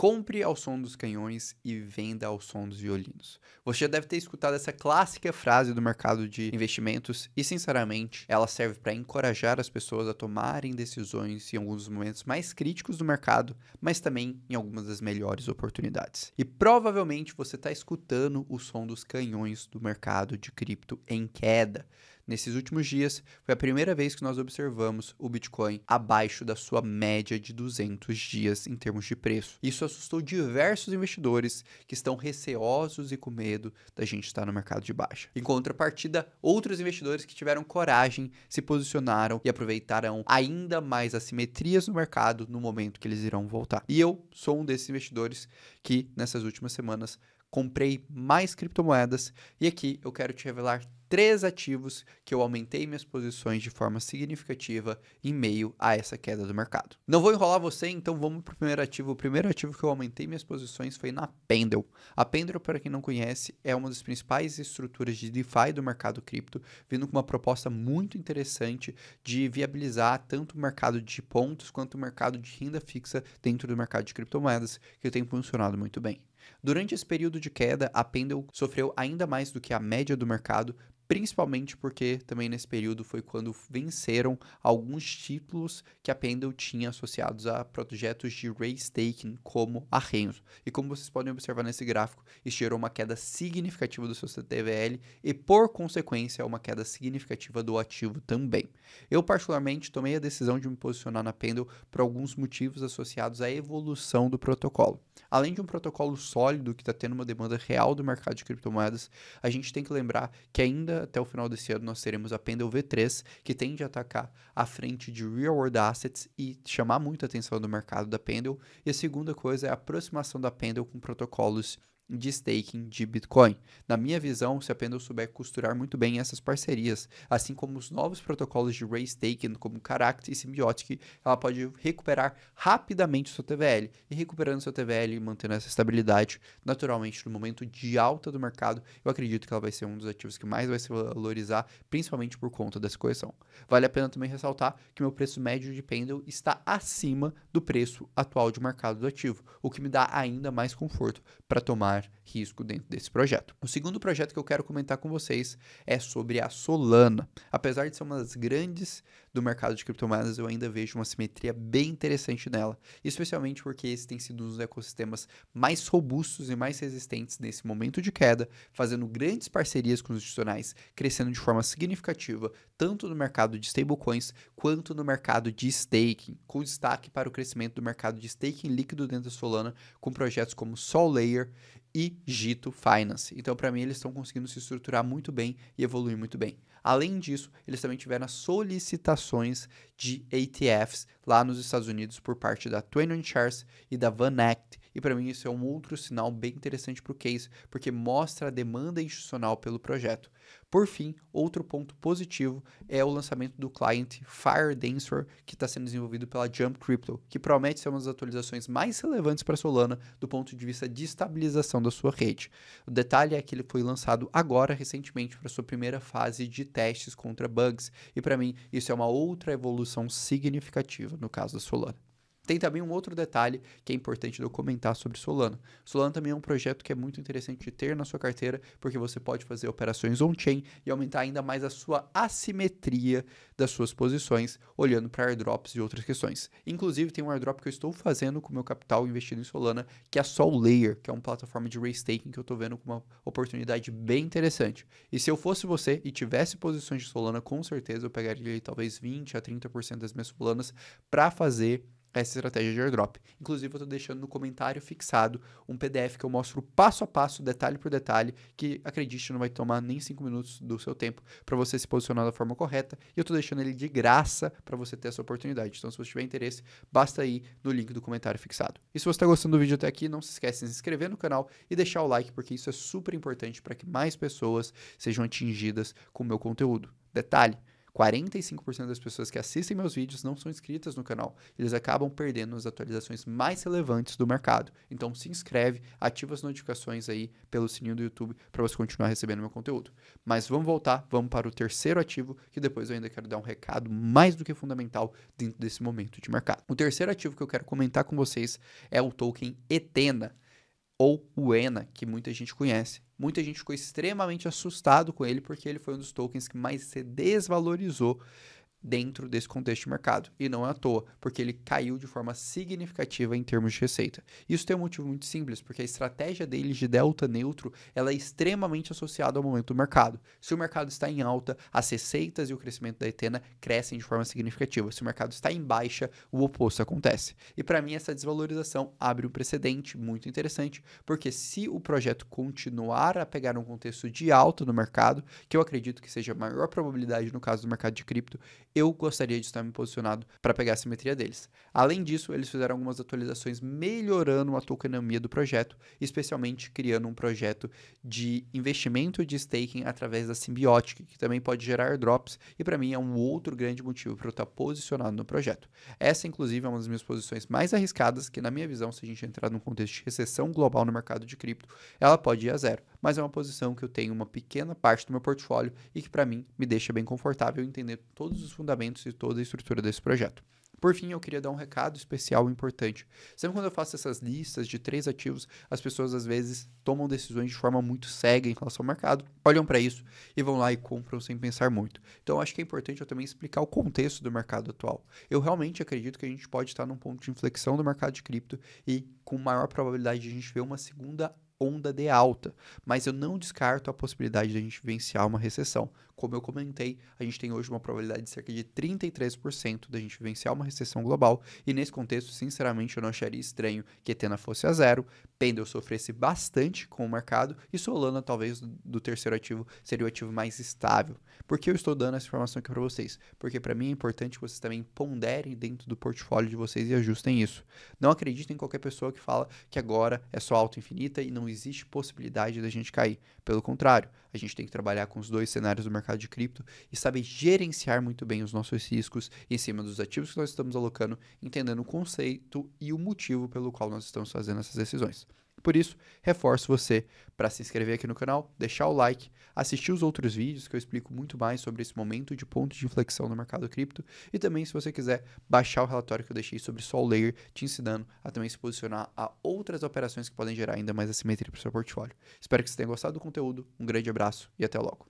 Compre ao som dos canhões e venda ao som dos violinos. Você já deve ter escutado essa clássica frase do mercado de investimentos e, sinceramente, ela serve para encorajar as pessoas a tomarem decisões em alguns dos momentos mais críticos do mercado, mas também em algumas das melhores oportunidades. E provavelmente você está escutando o som dos canhões do mercado de cripto em queda nesses últimos dias, foi a primeira vez que nós observamos o Bitcoin abaixo da sua média de 200 dias em termos de preço. Isso assustou diversos investidores que estão receosos e com medo da gente estar no mercado de baixa. Em contrapartida, outros investidores que tiveram coragem se posicionaram e aproveitarão ainda mais assimetrias no mercado no momento que eles irão voltar. E eu sou um desses investidores que nessas últimas semanas comprei mais criptomoedas e aqui eu quero te revelar três ativos que eu aumentei minhas posições de forma significativa em meio a essa queda do mercado. Não vou enrolar você, então vamos para o primeiro ativo. O primeiro ativo que eu aumentei minhas posições foi na Pendle. A Pendle, para quem não conhece, é uma das principais estruturas de DeFi do mercado cripto, vindo com uma proposta muito interessante de viabilizar tanto o mercado de pontos quanto o mercado de renda fixa dentro do mercado de criptomoedas, que tem funcionado muito bem. Durante esse período de queda, a Pendle sofreu ainda mais do que a média do mercado principalmente porque também nesse período foi quando venceram alguns títulos que a Pendle tinha associados a projetos de race taking como a Renzo. E como vocês podem observar nesse gráfico, isso gerou uma queda significativa do seu CTVL e por consequência uma queda significativa do ativo também. Eu particularmente tomei a decisão de me posicionar na Pendle por alguns motivos associados à evolução do protocolo. Além de um protocolo sólido que está tendo uma demanda real do mercado de criptomoedas, a gente tem que lembrar que ainda até o final desse ano nós teremos a Pendle V3, que tende a atacar a frente de Real World Assets e chamar muita atenção do mercado da Pendle. E a segunda coisa é a aproximação da Pendle com protocolos de staking de Bitcoin. Na minha visão, se a Pendle souber costurar muito bem essas parcerias, assim como os novos protocolos de Ray Staking, como Caract e Symbiotic, ela pode recuperar rapidamente o seu TVL. E recuperando seu TVL e mantendo essa estabilidade, naturalmente, no momento de alta do mercado, eu acredito que ela vai ser um dos ativos que mais vai se valorizar, principalmente por conta dessa correção. Vale a pena também ressaltar que meu preço médio de Pendle está acima do preço atual de mercado do ativo, o que me dá ainda mais conforto para tomar risco dentro desse projeto. O segundo projeto que eu quero comentar com vocês é sobre a Solana. Apesar de ser uma das grandes do mercado de criptomoedas, eu ainda vejo uma simetria bem interessante nela, especialmente porque esse tem sido um dos ecossistemas mais robustos e mais resistentes nesse momento de queda, fazendo grandes parcerias com os institucionais, crescendo de forma significativa, tanto no mercado de stablecoins quanto no mercado de staking, com destaque para o crescimento do mercado de staking líquido dentro da Solana, com projetos como Sol Layer e Gito Finance. Então, para mim, eles estão conseguindo se estruturar muito bem e evoluir muito bem. Além disso, eles também tiveram solicitações de ETFs lá nos Estados Unidos por parte da 21 Shares e da Van Act e para mim isso é um outro sinal bem interessante para o case, porque mostra a demanda institucional pelo projeto. Por fim, outro ponto positivo é o lançamento do cliente FireDancer que está sendo desenvolvido pela Jump Crypto, que promete ser uma das atualizações mais relevantes para Solana do ponto de vista de estabilização da sua rede. O detalhe é que ele foi lançado agora recentemente para sua primeira fase de testes contra bugs, e para mim isso é uma outra evolução significativa no caso da Solana. Tem também um outro detalhe que é importante de eu comentar sobre Solana. Solana também é um projeto que é muito interessante de ter na sua carteira, porque você pode fazer operações on-chain e aumentar ainda mais a sua assimetria das suas posições, olhando para airdrops e outras questões. Inclusive, tem um airdrop que eu estou fazendo com meu capital investido em Solana, que é a Sol Layer, que é uma plataforma de race staking que eu estou vendo com uma oportunidade bem interessante. E se eu fosse você e tivesse posições de Solana, com certeza eu pegaria talvez 20 a 30% das minhas Solanas para fazer essa estratégia de airdrop. Inclusive, eu estou deixando no comentário fixado um PDF que eu mostro passo a passo, detalhe por detalhe, que acredite, não vai tomar nem 5 minutos do seu tempo para você se posicionar da forma correta. E eu estou deixando ele de graça para você ter essa oportunidade. Então, se você tiver interesse, basta ir no link do comentário fixado. E se você está gostando do vídeo até aqui, não se esquece de se inscrever no canal e deixar o like, porque isso é super importante para que mais pessoas sejam atingidas com o meu conteúdo. Detalhe, 45% das pessoas que assistem meus vídeos não são inscritas no canal. Eles acabam perdendo as atualizações mais relevantes do mercado. Então se inscreve, ativa as notificações aí pelo sininho do YouTube para você continuar recebendo meu conteúdo. Mas vamos voltar, vamos para o terceiro ativo, que depois eu ainda quero dar um recado mais do que fundamental dentro desse momento de mercado. O terceiro ativo que eu quero comentar com vocês é o token Etena ou o ENA, que muita gente conhece. Muita gente ficou extremamente assustado com ele porque ele foi um dos tokens que mais se desvalorizou dentro desse contexto de mercado. E não é à toa, porque ele caiu de forma significativa em termos de receita. Isso tem um motivo muito simples, porque a estratégia deles de delta neutro ela é extremamente associada ao momento do mercado. Se o mercado está em alta, as receitas e o crescimento da Etena crescem de forma significativa. Se o mercado está em baixa, o oposto acontece. E para mim, essa desvalorização abre um precedente muito interessante, porque se o projeto continuar a pegar um contexto de alta no mercado, que eu acredito que seja a maior probabilidade no caso do mercado de cripto, eu gostaria de estar me posicionado para pegar a simetria deles. Além disso, eles fizeram algumas atualizações melhorando a tokenomia do projeto, especialmente criando um projeto de investimento de staking através da Symbiotic, que também pode gerar drops, e para mim é um outro grande motivo para eu estar posicionado no projeto. Essa, inclusive, é uma das minhas posições mais arriscadas, que na minha visão, se a gente entrar num contexto de recessão global no mercado de cripto, ela pode ir a zero mas é uma posição que eu tenho uma pequena parte do meu portfólio e que para mim me deixa bem confortável entender todos os fundamentos e toda a estrutura desse projeto. Por fim, eu queria dar um recado especial importante. Sempre quando eu faço essas listas de três ativos, as pessoas às vezes tomam decisões de forma muito cega em relação ao mercado, olham para isso e vão lá e compram sem pensar muito. Então, acho que é importante eu também explicar o contexto do mercado atual. Eu realmente acredito que a gente pode estar num ponto de inflexão do mercado de cripto e com maior probabilidade de a gente ver uma segunda onda de alta, mas eu não descarto a possibilidade de a gente vivenciar uma recessão, como eu comentei, a gente tem hoje uma probabilidade de cerca de 33% da gente vivenciar uma recessão global, e nesse contexto, sinceramente, eu não acharia estranho que Etena fosse a zero, Pendle sofresse bastante com o mercado, e Solana, talvez, do terceiro ativo, seria o ativo mais estável. Por que eu estou dando essa informação aqui para vocês? Porque para mim é importante que vocês também ponderem dentro do portfólio de vocês e ajustem isso. Não acreditem em qualquer pessoa que fala que agora é só alta infinita e não existe possibilidade da gente cair. Pelo contrário, a gente tem que trabalhar com os dois cenários do mercado de cripto e saber gerenciar muito bem os nossos riscos em cima dos ativos que nós estamos alocando, entendendo o conceito e o motivo pelo qual nós estamos fazendo essas decisões. Por isso, reforço você para se inscrever aqui no canal, deixar o like, assistir os outros vídeos que eu explico muito mais sobre esse momento de ponto de inflexão no mercado cripto e também, se você quiser, baixar o relatório que eu deixei sobre Sol Layer, te ensinando a também se posicionar a outras operações que podem gerar ainda mais assimetria para o seu portfólio. Espero que você tenha gostado do conteúdo, um grande abraço e até logo.